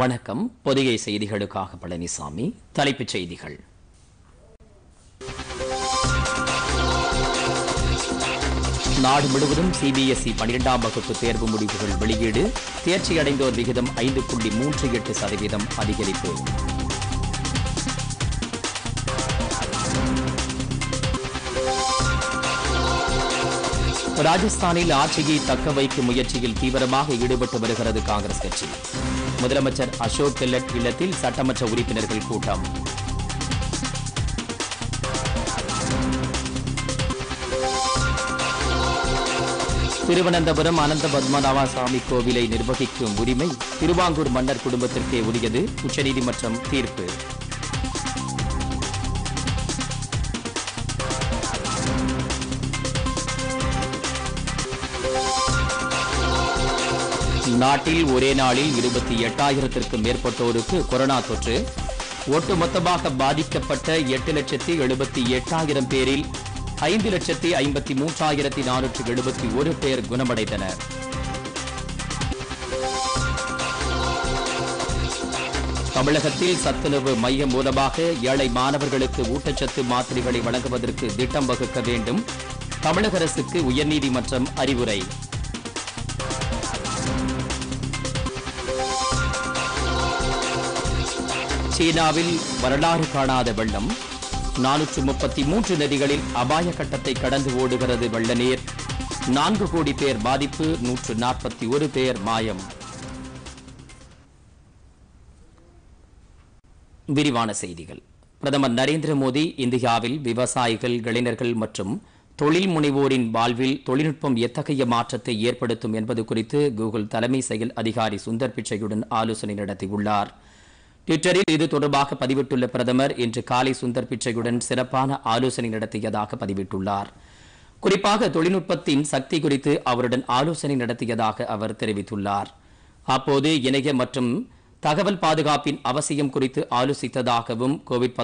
வணக்கம் பொதிகை செய்திகளுக்காக பழனிசாமி தலைப்புச் செய்திகள் நாடு முழுவதும் சிபிஎஸ்இ பனிரெண்டாம் வகுப்பு தேர்வு முடிவுகள் வெளியீடு தேர்ச்சியடைந்தோர் விகிதம் ஐந்து புள்ளி மூன்று எட்டு சதவீதம் அதிகரிப்பு ராஜஸ்தானில் ஆட்சியை தக்க வைக்கும் முயற்சியில் தீவிரமாக ஈடுபட்டு வருகிறது காங்கிரஸ் கட்சி முதலமைச்சர் அசோக் கெல்லட் இல்லத்தில் சட்டமன்ற உறுப்பினர்கள் கூட்டம் திருவனந்தபுரம் அனந்த பத்மநாபா சாமி கோவிலை நிர்வகிக்கும் உரிமை திருவாங்கூர் மன்னர் குடும்பத்திற்கே உரியது உச்சநீதிமன்றம் தீர்ப்பு நாட்டில் ஒரே நாளில் இருபத்தி எட்டாயிரத்திற்கும் மேற்பட்டோருக்கு கொரோனா தொற்று ஒட்டுமொத்தமாக பாதிக்கப்பட்ட எட்டு லட்சத்தி எழுபத்தி எட்டாயிரம் பேரில் ஐந்து லட்சத்தி ஐம்பத்தி மூன்றாயிரத்தி நானூற்று எழுபத்தி ஒரு பேர் குணமடைந்தனர் தமிழகத்தில் சத்துணவு மையம் மூலமாக ஏழை மாணவர்களுக்கு ஊட்டச்சத்து மாத்திரைகளை வழங்குவதற்கு திட்டம் வகுக்க வேண்டும் தமிழக அரசுக்கு உயர்நீதிமன்றம் அறிவுரை சீனாவில் வரலாறு காணாத வெள்ளம் நானூற்று முப்பத்தி மூன்று நதிகளில் அபாய கட்டத்தை கடந்து ஓடுகிறது வெள்ள நீர் நான்கு கோடி பேர் பாதிப்பு நூற்று நாற்பத்தி ஒரு பேர் மாயம் விரிவான செய்திகள் பிரதமர் நரேந்திர மோடி இந்தியாவில் விவசாயிகள் இளைஞர்கள் மற்றும் தொழில் முனைவோரின் வாழ்வில் தொழில்நுட்பம் எத்தகைய மாற்றத்தை ஏற்படுத்தும் என்பது குறித்து கூகுள் தலைமை செயல் அதிகாரி சுந்தர் பிச்சையுடன் ஆலோசனை நடத்தியுள்ளாா் ட்விட்டரில் இது தொடர்பாக பதிவிட்டுள்ள பிரதமர் இன்று காலை சுந்தர் பிச்சையுடன் சிறப்பான ஆலோசனை நடத்தியதாக பதிவிட்டுள்ளார் குறிப்பாக தொழில்நுட்பத்தின் சக்தி குறித்து அவருடன் ஆலோசனை நடத்தியதாக அவர் தெரிவித்துள்ளார் அப்போது இணைய மற்றும் தகவல் பாதுகாப்பின் அவசியம் குறித்து ஆலோசித்ததாகவும் கோவிட்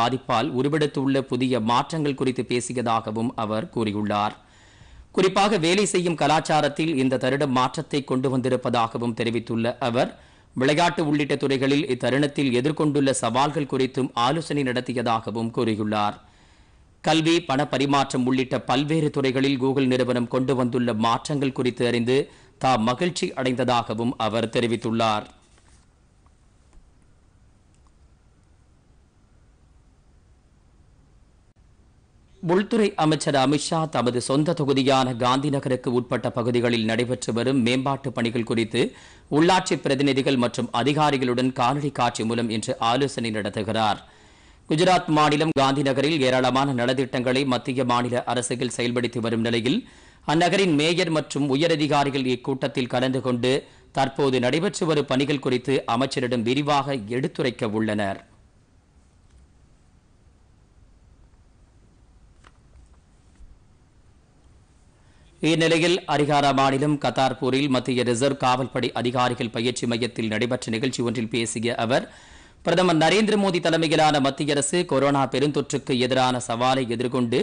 பாதிப்பால் உருவெடுத்துள்ள புதிய மாற்றங்கள் குறித்து பேசியதாகவும் அவர் கூறியுள்ளார் குறிப்பாக வேலை செய்யும் கலாச்சாரத்தில் இந்த தருடம் மாற்றத்தை கொண்டு வந்திருப்பதாகவும் தெரிவித்துள்ள அவர் விளையாட்டு உள்ளிட்ட துறைகளில் இத்தருணத்தில் எதிர்கொண்டுள்ள சவால்கள் குறித்தும் ஆலோசனை நடத்தியதாகவும் கூறியுள்ளார் கல்வி பணப்பரிமாற்றம் உள்ளிட்ட பல்வேறு துறைகளில் கூகுள் நிறுவனம் கொண்டு வந்துள்ள மாற்றங்கள் குறித்து அறிந்து தாம் மகிழ்ச்சி அடைந்ததாகவும் அவர் தெரிவித்துள்ளார் உள்துறை அமைச்சர் அமித்ஷா தமது சொந்த தொகுதியான காந்திநகருக்கு உட்பட்ட பகுதிகளில் நடைபெற்று வரும் மேம்பாட்டு பணிகள் குறித்து உள்ளாட்சி பிரதிநிதிகள் மற்றும் அதிகாரிகளுடன் காணொலி காட்சி மூலம் இன்று ஆலோசனை நடத்துகிறார் குஜராத் மாநிலம் காந்திநகரில் ஏராளமான நலத்திட்டங்களை மத்திய மாநில அரசுகள் செயல்படுத்தி வரும் நிலையில் அந்நகரின் மேயர் மற்றும் உயரதிகாரிகள் இக்கூட்டத்தில் கலந்து கொண்டு தற்போது நடைபெற்று வரும் பணிகள் குறித்து அமைச்சரிடம் விரிவாக எடுத்துரைக்க உள்ளனா் இந்நிலையில் அரிகாரா மாநிலம் கத்தார்பூரில் மத்திய ரிசர்வ் காவல்படை அதிகாரிகள் பயிற்சி மையத்தில் நடைபெற்ற நிகழ்ச்சி ஒன்றில் பேசிய அவர் பிரதமர் நரேந்திர மோடி தலைமையிலான மத்திய அரசு கொரோனா பெருந்தொற்றுக்கு எதிரான சவாலை எதிர்கொண்டு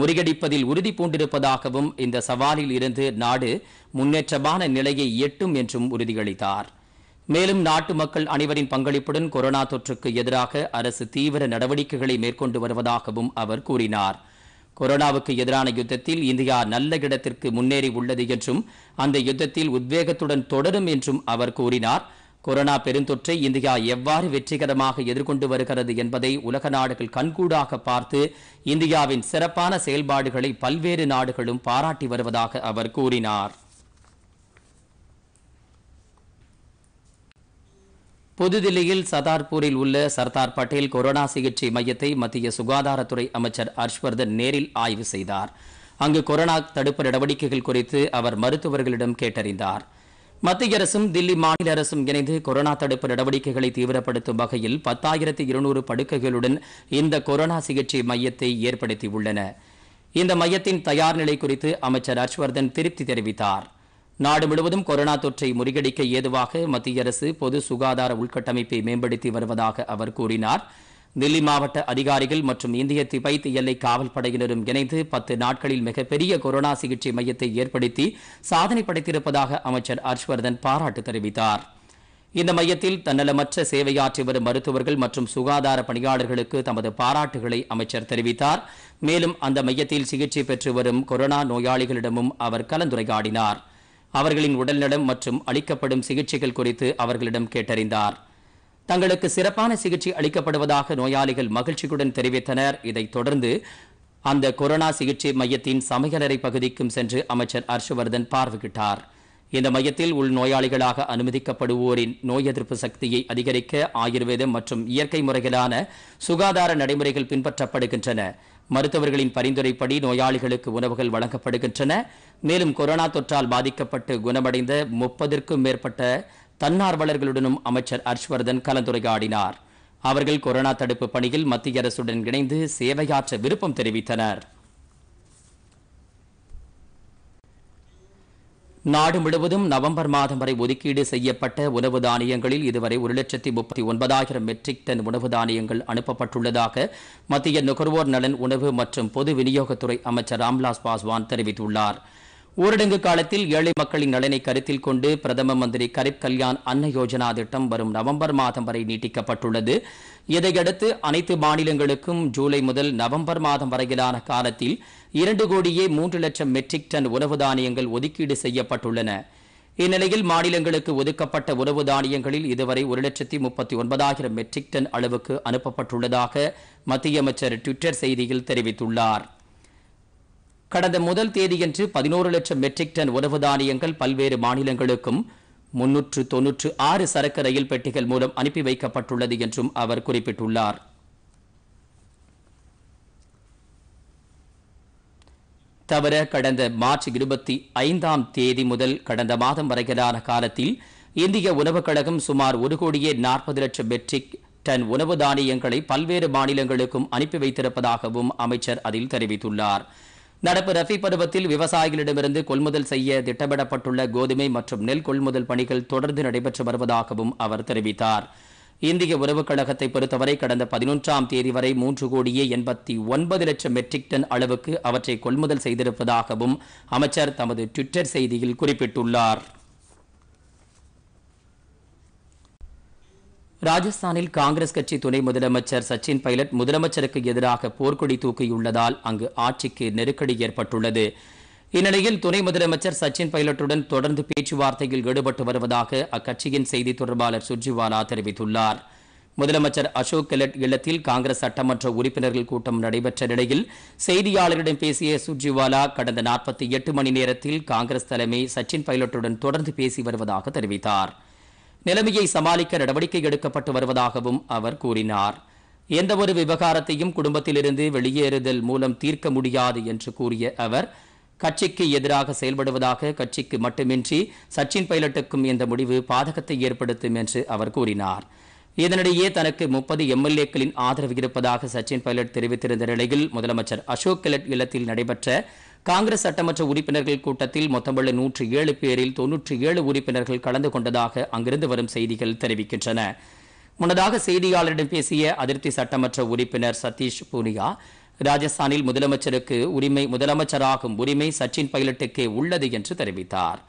முறியடிப்பதில் உறுதி பூண்டிருப்பதாகவும் இந்த சவாலில் இருந்து நாடு முன்னேற்றமான நிலையை எட்டும் என்றும் உறுதியளித்தார் மேலும் நாட்டு மக்கள் அனைவரின் பங்களிப்புடன் கொரோனா தொற்றுக்கு எதிராக அரசு தீவிர நடவடிக்கைகளை மேற்கொண்டு வருவதாகவும் அவர் கூறினாா் கொரோனாவுக்கு எதிரான யுத்தத்தில் இந்தியா நல்ல இடத்திற்கு முன்னேறி உள்ளது என்றும் அந்த யுத்தத்தில் உத்வேகத்துடன் தொடரும் என்றும் அவர் கூறினார் கொரோனா பெருந்தொற்றை இந்தியா எவ்வாறு வெற்றிகரமாக எதிர்கொண்டு வருகிறது என்பதை உலக நாடுகள் கண்கூடாக பார்த்து இந்தியாவின் சிறப்பான செயல்பாடுகளை பல்வேறு நாடுகளும் பாராட்டி வருவதாக அவர் கூறினார் புதுதில்லியில் சதார்பூரில் உள்ள சர்தார் பட்டேல் கொரோனா சிகிச்சை மையத்தை மத்திய சுகாதாரத்துறை அமைச்சர் ஹர்ஷ்வர்தன் நேரில் ஆய்வு செய்தார் அங்கு கொரோனா தடுப்பு நடவடிக்கைகள் குறித்து அவர் மருத்துவர்களிடம் கேட்டறிந்தார் மத்திய அரசும் தில்லி மாநில அரசும் இணைந்து கொரோனா தடுப்பு நடவடிக்கைகளை தீவிரப்படுத்தும் வகையில் பத்தாயிரத்து இருநூறு படுக்கைகளுடன் இந்த கொரோனா சிகிச்சை மையத்தை ஏற்படுத்தியுள்ளன இந்த மையத்தின் தயார் நிலை குறித்து அமைச்சர் ஹர்ஷ்வர்தன் திருப்தி தெரிவித்தாா் நாடு முழுவதும் கொரோனா தொற்றை முறியடிக்க ஏதுவாக மத்திய அரசு பொது சுகாதார உள்கட்டமைப்பை மேம்படுத்தி வருவதாக அவர் கூறினார் தில்லி மாவட்ட அதிகாரிகள் மற்றும் இந்திய திபைத் எல்லை காவல் படையினரும் இணைந்து பத்து நாட்களில் மிகப்பெரிய கொரோனா சிகிச்சை மையத்தை ஏற்படுத்தி சாதனை படைத்திருப்பதாக அமைச்சர் ஹர்ஷ்வர்தன் பாராட்டு தெரிவித்தார் இந்த மையத்தில் தன்னலமற்ற சேவையாற்றி வரும் மருத்துவர்கள் மற்றும் சுகாதார பணியாளர்களுக்கு தமது பாராட்டுகளை அமைச்சர் தெரிவித்தார் மேலும் அந்த மையத்தில் சிகிச்சை பெற்று வரும் கொரோனா நோயாளிகளிடமும் அவர் கலந்துரையாடினாா் அவர்களின் உடல்நலம் மற்றும் அளிக்கப்படும் சிகிச்சைகள் குறித்து அவர்களிடம் கேட்டறிந்தார் தங்களுக்கு சிறப்பான சிகிச்சை அளிக்கப்படுவதாக நோயாளிகள் மகிழ்ச்சியுடன் தெரிவித்தனர் இதைத் தொடர்ந்து அந்த கொரோனா சிகிச்சை மையத்தின் சமையலறை பகுதிக்கும் சென்று அமைச்சர் ஹர்ஷவர்தன் பார்வையிட்டார் இந்த மையத்தில் உள் நோயாளிகளாக அனுமதிக்கப்படுவோரின் நோய் எதிர்ப்பு சக்தியை அதிகரிக்க ஆயுர்வேதம் மற்றும் இயற்கை முறைகளான சுகாதார நடைமுறைகள் பின்பற்றப்படுகின்றன மருத்துவர்களின் பரிந்துரைப்படி நோயாளிகளுக்கு உணவுகள் வழங்கப்படுகின்றன மேலும் கொரோனா தொற்றால் பாதிக்கப்பட்டு குணமடைந்த முப்பதற்கும் மேற்பட்ட தன்னார்வலர்களுடனும் அமைச்சர் ஹர்ஷ்வர்தன் கலந்துரையாடினார் அவர்கள் கொரோனா தடுப்பு பணியில் மத்திய அரசுடன் இணைந்து சேவையாற்ற விருப்பம் தெரிவித்தனர் நாடு முழுவதும் நவம்பர் மாதம் வரை ஒதுக்கீடு செய்யப்பட்ட உணவு தானியங்களில் இதுவரை ஒரு லட்சத்தி முப்பத்தி ஒன்பதாயிரம் மெட்ரிக் டன் உணவு தானியங்கள் அனுப்பப்பட்டுள்ளதாக மத்திய நுகர்வோர் நலன் உணவு மற்றும் பொது விநியோகத்துறை அமைச்சர் ராம்விலாஸ் பாஸ்வான் தெரிவித்துள்ளாா் ஊரடங்கு காலத்தில் ஏழை மக்களின் நலனை கருத்தில் கொண்டு பிரதம மந்திரி கரிப் கல்யாண் அன்ன யோஜனா திட்டம் வரும் நவம்பர் மாதம் வரை நீட்டிக்கப்பட்டுள்ளது இதையடுத்து அனைத்து மாநிலங்களுக்கும் ஜூலை முதல் நவம்பர் மாதம் வரையிலான காலத்தில் இரண்டு கோடியே மூன்று லட்சம் மெட்ரிக் டன் உணவு தானியங்கள் ஒதுக்கீடு செய்யப்பட்டுள்ளன இந்நிலையில் மாநிலங்களுக்கு ஒதுக்கப்பட்ட உணவு தானியங்களில் இதுவரை ஒரு லட்சத்தி முப்பத்தி ஒன்பதாயிரம் மெட்ரிக் டன் அளவுக்கு அனுப்பப்பட்டுள்ளதாக மத்திய அமைச்சர் டுவிட்டர் செய்தியில் தெரிவித்துள்ளாா் கடந்த முதல் தேதியன்று பதினோரு லட்சம் மெட்ரிக் டன் உணவு தானியங்கள் பல்வேறு மாநிலங்களுக்கும் முன்னூற்று தொன்னூற்று ஆறு சரக்கு ரயில் பெட்டிகள் மூலம் அனுப்பி வைக்கப்பட்டுள்ளது என்றும் அவர் குறிப்பிட்டுள்ளார் தவிர கடந்த மார்ச் இருபத்தி ஐந்தாம் தேதி முதல் கடந்த மாதம் வரையிலான காலத்தில் இந்திய உணவுக் கழகம் சுமார் ஒரு கோடியே நாற்பது லட்சம் மெட்ரிக் டன் உணவு தானியங்களை பல்வேறு மாநிலங்களுக்கும் அனுப்பி வைத்திருப்பதாகவும் அமைச்சர் அதில் தெரிவித்துள்ளாா் நடப்பு ரஃபி பருவத்தில் விவசாயிகளிடமிருந்து கொள்முதல் செய்ய திட்டமிடப்பட்டுள்ள கோதுமை மற்றும் நெல் கொள்முதல் பணிகள் தொடர்ந்து நடைபெற்று வருவதாகவும் அவர் தெரிவித்தார் இந்திய உறவுக் கழகத்தை பொறுத்தவரை கடந்த பதினொன்றாம் தேதி வரை மூன்று கோடியே எண்பத்தி ஒன்பது லட்சம் மெட்ரிக் டன் அளவுக்கு அவற்றை கொள்முதல் செய்திருப்பதாகவும் அமைச்சர் தமது டுவிட்டர் செய்தியில் குறிப்பிட்டுள்ளார் ராஜஸ்தானில் காங்கிரஸ் கட்சி துணை முதலமைச்சர் சச்சின் பைலட் முதலமைச்சருக்கு எதிராக போர்க்கொடி தூக்கியுள்ளதால் அங்கு ஆட்சிக்கு நெருக்கடி ஏற்பட்டுள்ளது இந்நிலையில் துணை முதலமைச்சர் சச்சின் பைலட்டுடன் தொடர்ந்து பேச்சுவார்த்தையில் ஈடுபட்டு வருவதாக அக்கட்சியின் செய்தி தொடர்பாளர் சுர்ஜிவாலா தெரிவித்துள்ளார் முதலமைச்சர் அசோக் கெலட் இல்லத்தில் காங்கிரஸ் சட்டமன்ற உறுப்பினர்கள் கூட்டம் நடைபெற்ற நிலையில் செய்தியாளரிடம் பேசிய சுர்ஜிவாலா கடந்த நாற்பத்தி எட்டு மணி நேரத்தில் காங்கிரஸ் தலைமை சச்சின் பைலட்டுடன் தொடர்ந்து பேசி வருவதாக தெரிவித்தாா் நிலைமையை சமாளிக்க நடவடிக்கை எடுக்கப்பட்டு வருவதாகவும் அவர் கூறினார் எந்தவொரு விவகாரத்தையும் குடும்பத்திலிருந்து வெளியேறுதல் மூலம் தீர்க்க முடியாது என்று கூறிய அவர் கட்சிக்கு எதிராக செயல்படுவதாக கட்சிக்கு மட்டுமின்றி சச்சின் பைலட்டுக்கும் இந்த முடிவு பாதகத்தை ஏற்படுத்தும் என்று அவர் கூறினார் இதனிடையே தனக்கு முப்பது எம்எல்ஏக்களின் ஆதரவு இருப்பதாக சச்சின் பைலட் தெரிவித்திருந்த நிலையில் முதலமைச்சர் அசோக் கெலட் இல்லத்தில் நடைபெற்ற காங்கிரஸ் சட்டமன்ற உறுப்பினர்கள் கூட்டத்தில் மொத்தமுள்ள நூற்று ஏழு பேரில் தொன்னூற்று ஏழு உறுப்பினர்கள் கலந்து கொண்டதாக அங்கிருந்து வரும் செய்திகள் தெரிவிக்கின்றன முன்னதாக செய்தியாளரிடம் பேசிய அதிருப்தி சட்டமன்ற உறுப்பினர் சதீஷ் பூனியா ராஜஸ்தானில் முதலமைச்சருக்கு உரிமை முதலமைச்சராகும் உரிமை சச்சின் பைலட்டுக்கே உள்ளது என்று தெரிவித்தார்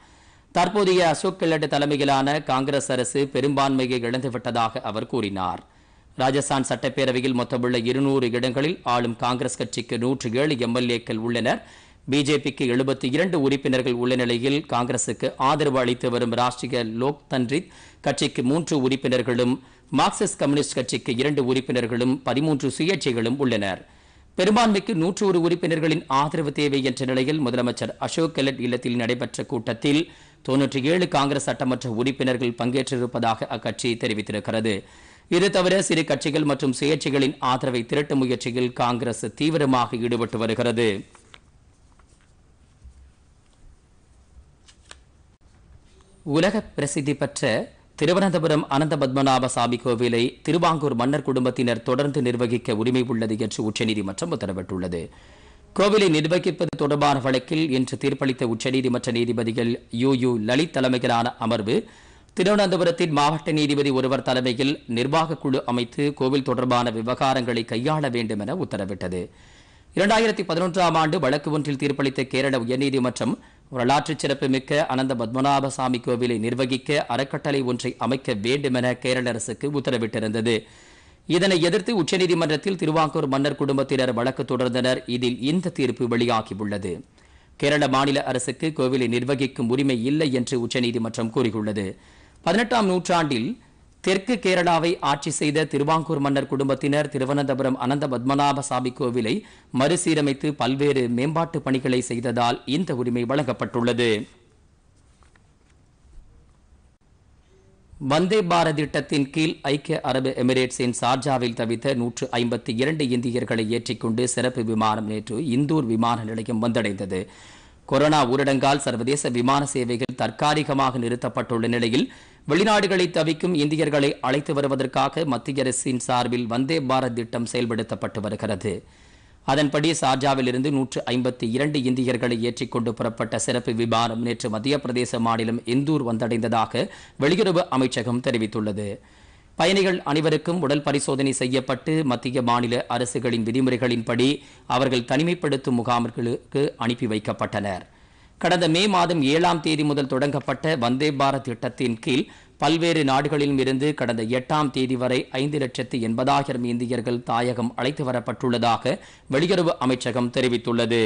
தற்போதைய அசோக் கெலட் தலைமையிலான காங்கிரஸ் அரசு பெரும்பான்மையை இழந்துவிட்டதாக அவர் கூறினார் ராஜஸ்தான் சட்டப்பேரவையில் மொத்தமுள்ள இருநூறு இடங்களில் ஆளும் காங்கிரஸ் கட்சிக்கு நூற்று ஏழு எம்எல்ஏக்கள் உள்ளனர் பிஜேபிக்கு எழுபத்தி இரண்டு உறுப்பினர்கள் உள்ள நிலையில் காங்கிரசுக்கு ஆதரவு அளித்து வரும் ராஷ்டிரிய லோக் தந்திரித் கட்சிக்கு மூன்று உறுப்பினர்களும் மார்க்சிஸ்ட் கம்யூனிஸ்ட் கட்சிக்கு இரண்டு உறுப்பினர்களும் பதிமூன்று சுயேட்சைகளும் உள்ளனர் பெரும்பான்மைக்கு நூற்று ஒரு உறுப்பினர்களின் ஆதரவு தேவை என்ற நிலையில் முதலமைச்சர் அசோக் கெலட் இல்லத்தில் நடைபெற்ற கூட்டத்தில் தொன்னூற்றி ஏழு காங்கிரஸ் சட்டமன்ற உறுப்பினர்கள் பங்கேற்றிருப்பதாக அக்கட்சி தெரிவித்திருக்கிறது இது தவிர சிறு கட்சிகள் மற்றும் சுயேட்சைகளின் ஆதரவை திரட்டும் முயற்சியில் காங்கிரஸ் தீவிரமாக ஈடுபட்டு வருகிறது உலக பிரசித்தி பெற்ற திருவனந்தபுரம் அனந்த பத்மநாப சாமி கோவிலை திருவாங்கூர் மன்னர் குடும்பத்தினர் தொடர்ந்து நிர்வகிக்க உரிமை உள்ளது என்று உச்சநீதிமன்றம் உத்தரவிட்டுள்ளது கோவிலை நிர்வகிப்பது தொடர்பான வழக்கில் இன்று தீர்ப்பளித்த உச்சநீதிமன்ற நீதிபதிகள் யு யு லலித் தலைமையிலான அமர்வு திருவனந்தபுரத்தின் மாவட்ட நீதிபதி ஒருவர் தலைமையில் நிர்வாகக்குழு அமைத்து கோவில் தொடர்பான விவகாரங்களை கையாள வேண்டும் என உத்தரவிட்டது இரண்டாயிரத்தி பதினொன்றாம் ஆண்டு வழக்கு ஒன்றில் தீர்ப்பளித்த கேரள உயர்நீதிமன்றம் வரலாற்று சிறப்பு மிக்க அனந்த பத்மநாபசாமி கோவிலை நிர்வகிக்க அறக்கட்டளை ஒன்றை அமைக்க வேண்டும் என கேரள அரசுக்கு உத்தரவிட்டிருந்தது இதனை எதிர்த்து உச்சநீதிமன்றத்தில் திருவாங்கூர் மன்னர் குடும்பத்தினர் வழக்கு தொடர்ந்தனர் இதில் இந்த தீர்ப்பு வெளியாகியுள்ளது கேரள மாநில அரசுக்கு கோவிலை நிர்வகிக்கும் உரிமை இல்லை என்று உச்சநீதிமன்றம் கூறியுள்ளது பதினெட்டாம் நூற்றாண்டில் தெற்கு கேரளாவை ஆட்சி செய்த திருவாங்கூர் மன்னர் குடும்பத்தினர் திருவனந்தபுரம் அனந்த பத்மநாப சாமி கோவிலை மறுசீரமைத்து பல்வேறு மேம்பாட்டு பணிகளை செய்ததால் இந்த உரிமை வழங்கப்பட்டுள்ளது வந்தே பாரத் திட்டத்தின் கீழ் ஐக்கிய அரபு எமிரேட்ஸின் சார்ஜாவில் தவித்த நூற்று ஐம்பத்தி இரண்டு இந்தியர்களை ஏற்றிக்கொண்டு சிறப்பு விமானம் நேற்று இந்தூர் விமான நிலையம் வந்தடைந்தது கொரோனா ஊரடங்கால் சர்வதேச விமான சேவைகள் தற்காலிகமாக நிறுத்தப்பட்டுள்ள நிலையில் வெளிநாடுகளை தவிக்கும் இந்தியர்களை அழைத்து வருவதற்காக மத்திய அரசின் சார்பில் வந்தே பாரத் திட்டம் செயல்படுத்தப்பட்டு வருகிறது அதன்படி சார்ஜாவிலிருந்து நூற்று ஐம்பத்தி இரண்டு இந்தியர்களை ஏற்றிக்கொண்டு புறப்பட்ட சிறப்பு விமானம் நேற்று மத்திய பிரதேச மாநிலம் இந்தூர் வந்தடைந்ததாக வெளியுறவு அமைச்சகம் தெரிவித்துள்ளது பயணிகள் அனைவருக்கும் உடல் பரிசோதனை செய்யப்பட்டு மத்திய மாநில அரசுகளின் விதிமுறைகளின்படி அவர்கள் தனிமைப்படுத்தும் முகாம்களுக்கு அனுப்பி வைக்கப்பட்டனா் கடந்த மே மாதம் ஏழாம் தேதி முதல் தொடங்கப்பட்ட வந்தே பாரத் திட்டத்தின் கீழ் பல்வேறு நாடுகளிலும் இருந்து கடந்த எட்டாம் தேதி வரை ஐந்து லட்சத்து எண்பதாயிரம் இந்தியர்கள் தாயகம் அழைத்து வரப்பட்டுள்ளதாக வெளியுறவு அமைச்சகம் தெரிவித்துள்ளது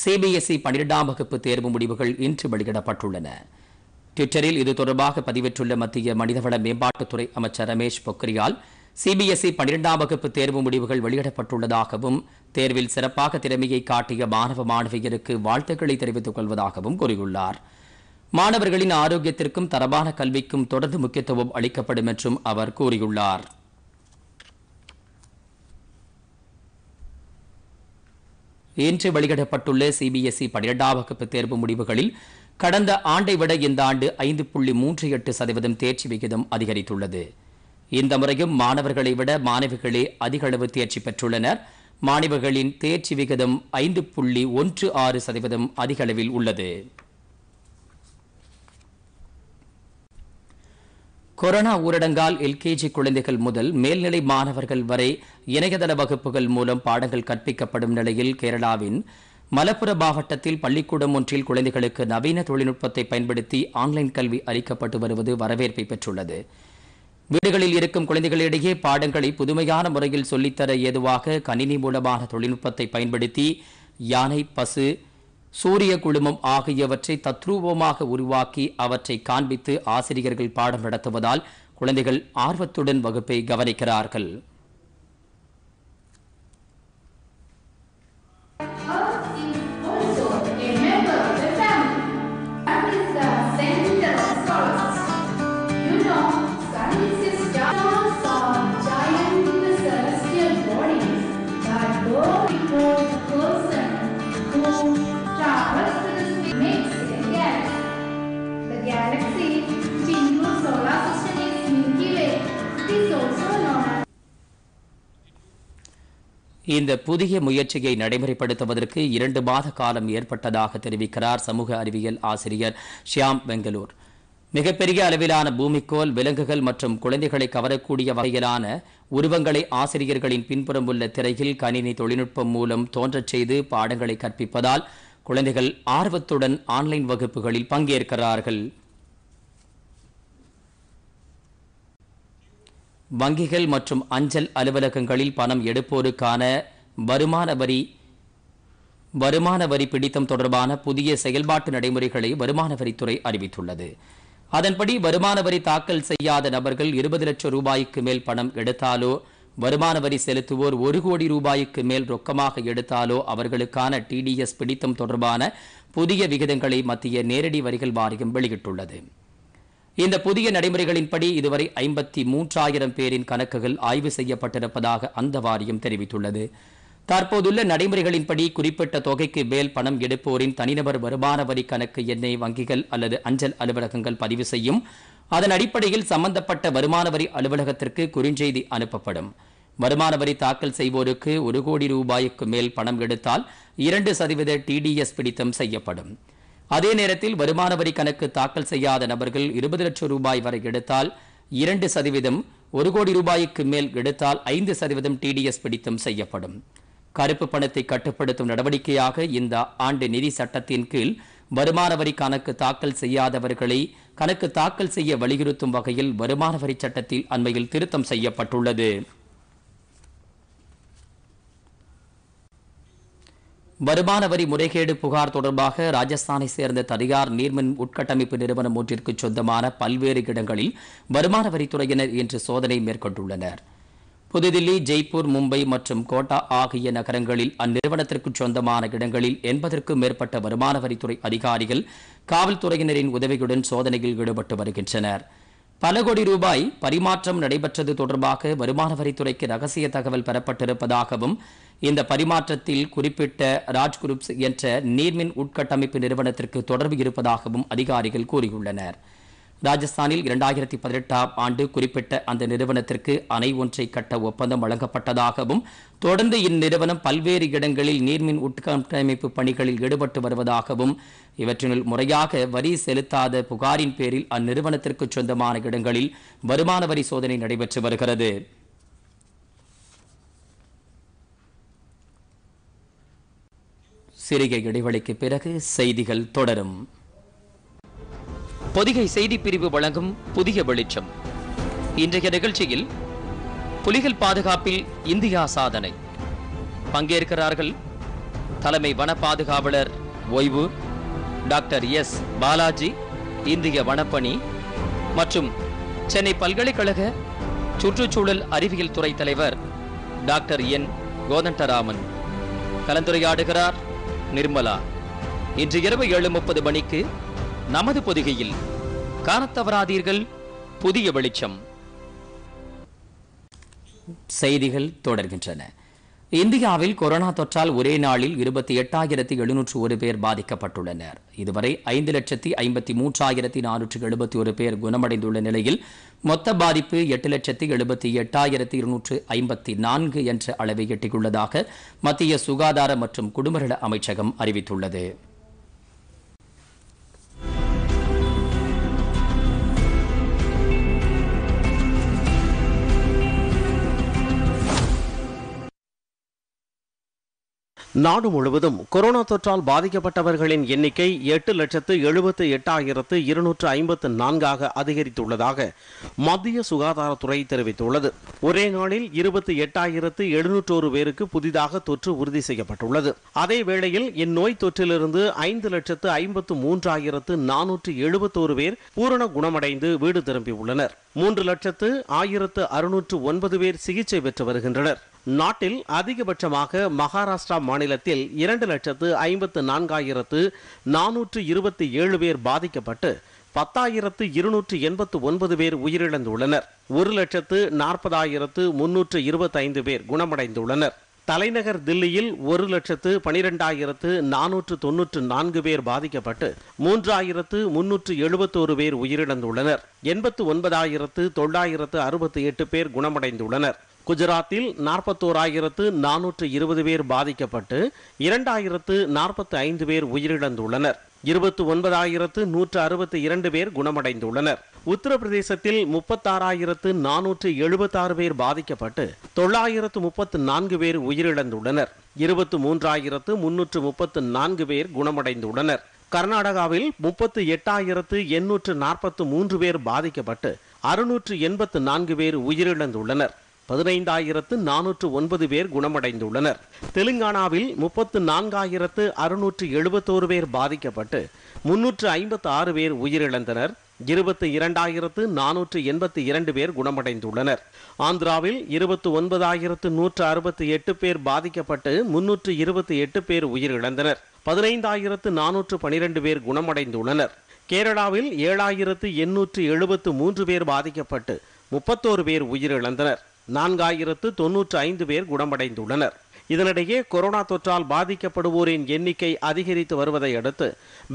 சிபிஎஸ்இ பன்னிரெண்டாம் வகுப்பு தேர்வு முடிவுகள் இன்று வெளியிடப்பட்டுள்ளன டுவிட்டரில் இது தொடர்பாக பதிவிட்டுள்ள மத்திய மனிதவள மேம்பாட்டுத்துறை அமைச்சர் ரமேஷ் பொக்ரியால் சிபிஎஸ்இ பன்னிரெண்டாம் வகுப்பு தேர்வு முடிவுகள் வெளியிடப்பட்டுள்ளதாகவும் தேர்வில் சிறப்பாக திறமையை காட்டிய மாணவ மாணவியருக்கு வாழ்த்துக்களை தெரிவித்துக் கொள்வதாகவும் கூறியுள்ளார் மாணவர்களின் ஆரோக்கியத்திற்கும் தரமான கல்விக்கும் தொடர்ந்து முக்கியத்துவம் அளிக்கப்படும் என்றும் அவர் கூறியுள்ளார் இன்று வெளியிடப்பட்டுள்ள சிபிஎஸ்இ பன்னிரெண்டாம் வகுப்பு தேர்வு முடிவுகளில் கடந்த ஆண்டை விட இந்த ஆண்டு ஐந்து புள்ளி மூன்று எட்டு சதவீதம் தேர்ச்சி விகிதம் அதிகரித்துள்ளது இந்த முறையும் மாணவர்களை விட மாணவிகளே அதிக அளவு தேர்ச்சி பெற்றுள்ளனர் மாணவர்களின் தேர்ச்சி விகிதம் ஐந்து புள்ளி ஒன்று ஆறு சதவீதம் அதிக அளவில் உள்ளது கொரோனா ஊரடங்கால் எல்கேஜி குழந்தைகள் முதல் மேல்நிலை மாணவர்கள் வரை இணையதள வகுப்புகள் மூலம் பாடங்கள் கற்பிக்கப்படும் நிலையில் கேரளாவின் மலப்புர மாவட்டத்தில் பள்ளிக்கூடம் ஒன்றில் குழந்தைகளுக்கு நவீன தொழில்நுட்பத்தை பயன்படுத்தி ஆன்லைன் கல்வி அளிக்கப்பட்டு வருவது வரவேற்பை பெற்றுள்ளது வீடுகளில் இருக்கும் குழந்தைகளிடையே பாடங்களை புதுமையான முறையில் சொல்லித்தர ஏதுவாக கணினி மூலமான தொழில்நுட்பத்தை பயன்படுத்தி யானை பசு சூரிய குழுமம் ஆகியவற்றை தத்ரூபமாக உருவாக்கி அவற்றை காண்பித்து ஆசிரியர்கள் பாடம் நடத்துவதால் குழந்தைகள் ஆர்வத்துடன் வகுப்பை கவனிக்கிறார்கள் இந்த புதிய முயற்சியை நடைமுறைப்படுத்துவதற்கு இரண்டு மாத காலம் ஏற்பட்டதாக தெரிவிக்கிறார் சமூக அறிவியல் ஆசிரியர் ஷியாம் பெங்களூர் மிகப்பெரிய அளவிலான பூமிக்கோள் விலங்குகள் மற்றும் குழந்தைகளை கவரக்கூடிய வகையிலான உருவங்களை ஆசிரியர்களின் பின்புறம் உள்ள திரையில் கணினி தொழில்நுட்பம் மூலம் தோன்றச் செய்து பாடங்களை கற்பிப்பதால் குழந்தைகள் ஆர்வத்துடன் ஆன்லைன் வகுப்புகளில் பங்கேற்கிறார்கள் வங்கிகள் மற்றும் அஞ்சல் அலுவலகங்களில் பணம் எடுப்போருக்கான வருமான வரி வருமான வரி பிடித்தம் தொடர்பான புதிய செயல்பாட்டு நடைமுறைகளை வருமான வரித்துறை அறிவித்துள்ளது அதன்படி வருமான வரி தாக்கல் செய்யாத நபர்கள் இருபது லட்சம் ரூபாய்க்கு மேல் பணம் எடுத்தாலோ வருமான வரி செலுத்துவோர் ஒரு கோடி ரூபாய்க்கு மேல் ரொக்கமாக எடுத்தாலோ அவர்களுக்கான டிடிஎஸ் பிடித்தம் தொடர்பான புதிய விகிதங்களை மத்திய நேரடி வரிகள் வாரியம் வெளியிட்டுள்ளது இந்த புதிய நடைமுறைகளின்படி இதுவரை ஐம்பத்தி மூன்றாயிரம் பேரின் கணக்குகள் ஆய்வு செய்யப்பட்டிருப்பதாக அந்த வாரியம் தெரிவித்துள்ளது தற்போதுள்ள நடைமுறைகளின்படி குறிப்பிட்ட தொகைக்கு மேல் பணம் எடுப்போரின் தனிநபர் வருமான வரி கணக்கு எண்ணை வங்கிகள் அல்லது அஞ்சல் அலுவலகங்கள் பதிவு செய்யும் அதன் அடிப்படையில் சம்பந்தப்பட்ட வருமான வரி அலுவலகத்திற்கு குறுஞ்செய்தி அனுப்பப்படும் வருமான வரி தாக்கல் செய்வோருக்கு ஒரு கோடி ரூபாய்க்கு மேல் பணம் எடுத்தால் இரண்டு சதவீத டிடிஎஸ் பிடித்தம் செய்யப்படும் அதே நேரத்தில் வருமான வரி கணக்கு தாக்கல் செய்யாத நபர்கள் இருபது லட்சம் ரூபாய் வரை எடுத்தால் இரண்டு சதவீதம் ஒரு கோடி ரூபாய்க்கு மேல் எடுத்தால் ஐந்து சதவீதம் டிடிஎஸ் பிடித்தம் செய்யப்படும் கருப்பு பணத்தை கட்டுப்படுத்தும் நடவடிக்கையாக இந்த ஆண்டு நிதி சட்டத்தின் கீழ் வருமான வரி கணக்கு தாக்கல் செய்யாதவர்களை கணக்கு தாக்கல் செய்ய வலியுறுத்தும் வகையில் வருமான வரி சட்டத்தில் அண்மையில் திருத்தம் செய்யப்பட்டுள்ளது வருமான வரி முறைகேடு புகார் தொடர்பாக ராஜஸ்தானை சேர்ந்த தனியார் நீர்மின் உட்கட்டமைப்பு நிறுவனம் ஒன்றிற்கு சொந்தமான பல்வேறு இடங்களில் வருமான வரித்துறையினர் இன்று சோதனை மேற்கொண்டுள்ளனர் புதுதில்லி ஜெய்ப்பூர் மும்பை மற்றும் கோட்டா ஆகிய நகரங்களில் அந்நிறுவனத்திற்கு சொந்தமான இடங்களில் எண்பதற்கும் மேற்பட்ட வருமான வரித்துறை அதிகாரிகள் காவல்துறையினரின் உதவியுடன் சோதனையில் ஈடுபட்டு வருகின்றனர் பல கோடி ரூபாய் பரிமாற்றம் நடைபெற்றது தொடர்பாக வருமான வரித்துறைக்கு ரகசிய தகவல் பெறப்பட்டிருப்பதாகவும் இந்த பரிமாற்றத்தில் குறிப்பிட்ட ராஜ்குருப்ஸ் என்ற நீர்மின் உட்கட்டமைப்பு நிறுவனத்திற்கு தொடர்பு இருப்பதாகவும் அதிகாரிகள் கூறியுள்ளனர் ராஜஸ்தானில் இரண்டாயிரத்தி பதினெட்டாம் ஆண்டு குறிப்பிட்ட அந்த நிறுவனத்திற்கு அணை ஒன்றை கட்ட ஒப்பந்தம் வழங்கப்பட்டதாகவும் தொடர்ந்து இந்நிறுவனம் பல்வேறு இடங்களில் நீர்மின் உட்கட்டமைப்பு பணிகளில் ஈடுபட்டு வருவதாகவும் இவற்றினுள் முறையாக வரி செலுத்தாத புகாரின் பேரில் அந்நிறுவனத்திற்கு சொந்தமான இடங்களில் வருமான வரி சோதனை நடைபெற்று வருகிறது சிறிய இடைவெளிக்கு பிறகு செய்திகள் தொடரும் பொதிகை செய்தி பிரிவு வழங்கும் புதிய வெளிச்சம் இன்றைய நிகழ்ச்சியில் புலிகள் பாதுகாப்பில் இந்தியா சாதனை பங்கேற்கிறார்கள் தலைமை வன பாதுகாவலர் ஓய்வு டாக்டர் எஸ் பாலாஜி இந்திய வனப்பணி மற்றும் சென்னை பல்கலைக்கழக சுற்றுச்சூழல் அறிவியல் துறை தலைவர் டாக்டர் என் கோதண்டராமன் கலந்துரையாடுகிறார் நிர்மலா இன்று இரவு ஏழு முப்பது மணிக்கு நமது பொதிகையில் காணத்தவராதீர்கள் புதிய வெளிச்சம் செய்திகள் தொடர்கின்றன இந்தியாவில் கொரோனா தொற்றால் ஒரே நாளில் இருபத்தி எட்டாயிரத்தி எழுநூற்று ஒரு பேர் பாதிக்கப்பட்டுள்ளனர் இதுவரை ஐந்து லட்சத்தி ஐம்பத்தி மூன்றாயிரத்தி நானூற்று எழுபத்தி ஒரு பேர் குணமடைந்துள்ள நிலையில் மொத்த பாதிப்பு எட்டு லட்சத்தி எழுபத்தி எட்டாயிரத்தி இருநூற்று ஐம்பத்தி நான்கு என்ற அளவை எட்டியுள்ளதாக மத்திய சுகாதார மற்றும் குடும்பநல அமைச்சகம் அறிவித்துள்ளது நாடு முழுவதும் கொரோனா தொற்றால் பாதிக்கப்பட்டவர்களின் எண்ணிக்கை எட்டு லட்சத்து எழுபத்து எட்டாயிரத்து இருநூற்று ஐம்பத்து நான்காக அதிகரித்துள்ளதாக மத்திய சுகாதாரத்துறை தெரிவித்துள்ளது ஒரே நாளில் இருபத்தி எட்டாயிரத்து எழுநூற்றோரு பேருக்கு புதிதாக தொற்று உறுதி செய்யப்பட்டுள்ளது அதே வேளையில் இந்நோய் தொற்றிலிருந்து ஐந்து லட்சத்து ஐம்பத்து மூன்றாயிரத்து நானூற்று எழுபத்தோரு பேர் பூரண குணமடைந்து வீடு திரும்பியுள்ளனர் மூன்று லட்சத்து ஆயிரத்து அறுநூற்று ஒன்பது பேர் சிகிச்சை பெற்று வருகின்றனர் நாட்டில் அதிகபட்சமாக மகாராஷ்டிரா மாநிலத்தில் இரண்டு லட்சத்து ஐம்பத்து நான்காயிரத்து நானூற்று இருபத்தி ஏழு பேர் பாதிக்கப்பட்டு பத்தாயிரத்து இருநூற்று எண்பத்து ஒன்பது பேர் உயிரிழந்துள்ளனர் ஒரு லட்சத்து நாற்பதாயிரத்து முன்னூற்று இருபத்தைந்து பேர் குணமடைந்துள்ளனர் தலைநகர் தில்லியில் ஒரு லட்சத்து பனிரெண்டாயிரத்து நானூற்று தொன்னூற்று நான்கு பேர் பாதிக்கப்பட்டு மூன்றாயிரத்து முன்னூற்று எழுபத்தோரு பேர் உயிரிழந்துள்ளனர் எண்பத்து ஒன்பதாயிரத்து தொள்ளாயிரத்து அறுபத்தி எட்டு பேர் குணமடைந்துள்ளனர் குஜராத்தில் நாற்பத்தோராயிரத்து நானூற்று இருபது பேர் பாதிக்கப்பட்டு இரண்டாயிரத்து நாற்பத்து ஐந்து பேர் உயிரிழந்துள்ளனர் இருபத்தி ஒன்பதாயிரத்து நூற்று அறுபத்தி இரண்டு பேர் குணமடைந்துள்ளனர் உத்தரப்பிரதேசத்தில் முப்பத்தாறாயிரத்து நானூற்று எழுபத்தாறு பேர் பாதிக்கப்பட்டு தொள்ளாயிரத்து முப்பத்து நான்கு பேர் உயிரிழந்துள்ளனர் இருபத்து மூன்றாயிரத்து முன்னூற்று முப்பத்து நான்கு பேர் குணமடைந்துள்ளனர் கர்நாடகாவில் முப்பத்து எட்டாயிரத்து எண்ணூற்று நாற்பத்து மூன்று பேர் பாதிக்கப்பட்டு அறுநூற்று எண்பத்து நான்கு பேர் உயிரிழந்துள்ளனர் பதினைந்தாயிரத்து நானூற்று ஒன்பது பேர் குணமடைந்துள்ளனர் தெலுங்கானாவில் முப்பத்து நான்காயிரத்து அறுநூற்று எழுபத்தோரு பேர் பாதிக்கப்பட்டு முன்னூற்று ஐம்பத்து ஆறு பேர் உயிரிழந்தனர் இருபத்தி இரண்டாயிரத்து நானூற்று எண்பத்தி இரண்டு பேர் குணமடைந்துள்ளனர் ஆந்திராவில் இருபத்தி ஒன்பதாயிரத்து நூற்று அறுபத்தி எட்டு பேர் பாதிக்கப்பட்டு முன்னூற்று இருபத்தி எட்டு பேர் உயிரிழந்தனர் பதினைந்தாயிரத்து நானூற்று பனிரெண்டு பேர் குணமடைந்துள்ளனர் கேரளாவில் ஏழாயிரத்து எண்ணூற்று எழுபத்து மூன்று பேர் பாதிக்கப்பட்டு முப்பத்தோரு பேர் உயிரிழந்தனர் நான்காயிரத்து தொன்னூற்று ஐந்து பேர் குணமடைந்துள்ளனர் இதனிடையே கொரோனா தொற்றால் பாதிக்கப்படுவோரின் எண்ணிக்கை அதிகரித்து வருவதை அடுத்து